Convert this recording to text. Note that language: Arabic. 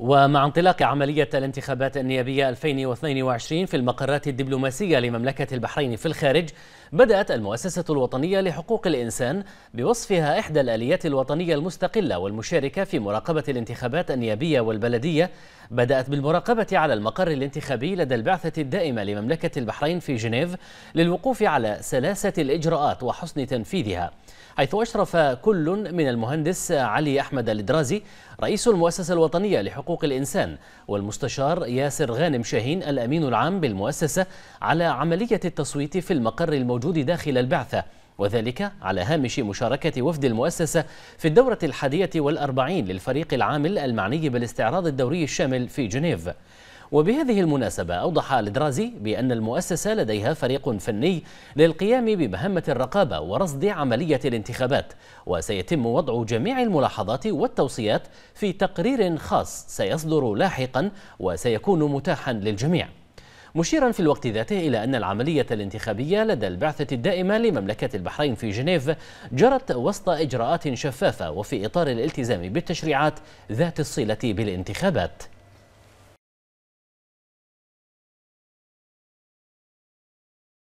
ومع انطلاق عملية الانتخابات النيابية 2022 في المقرات الدبلوماسية لمملكة البحرين في الخارج بدأت المؤسسة الوطنية لحقوق الإنسان بوصفها إحدى الآليات الوطنية المستقلة والمشاركة في مراقبة الانتخابات النيابية والبلدية بدأت بالمراقبة على المقر الانتخابي لدى البعثة الدائمة لمملكة البحرين في جنيف للوقوف على سلاسة الإجراءات وحسن تنفيذها حيث أشرف كل من المهندس علي أحمد الدرازي رئيس المؤسسة الوطنية لحقوق حقوق الإنسان والمستشار ياسر غانم شاهين الأمين العام بالمؤسسة على عملية التصويت في المقر الموجود داخل البعثة وذلك على هامش مشاركة وفد المؤسسة في الدورة الحادية والأربعين للفريق العامل المعني بالاستعراض الدوري الشامل في جنيف وبهذه المناسبة أوضح الدرازي بأن المؤسسة لديها فريق فني للقيام بمهمة الرقابة ورصد عملية الانتخابات وسيتم وضع جميع الملاحظات والتوصيات في تقرير خاص سيصدر لاحقا وسيكون متاحا للجميع مشيرا في الوقت ذاته إلى أن العملية الانتخابية لدى البعثة الدائمة لمملكة البحرين في جنيف جرت وسط إجراءات شفافة وفي إطار الالتزام بالتشريعات ذات الصلة بالانتخابات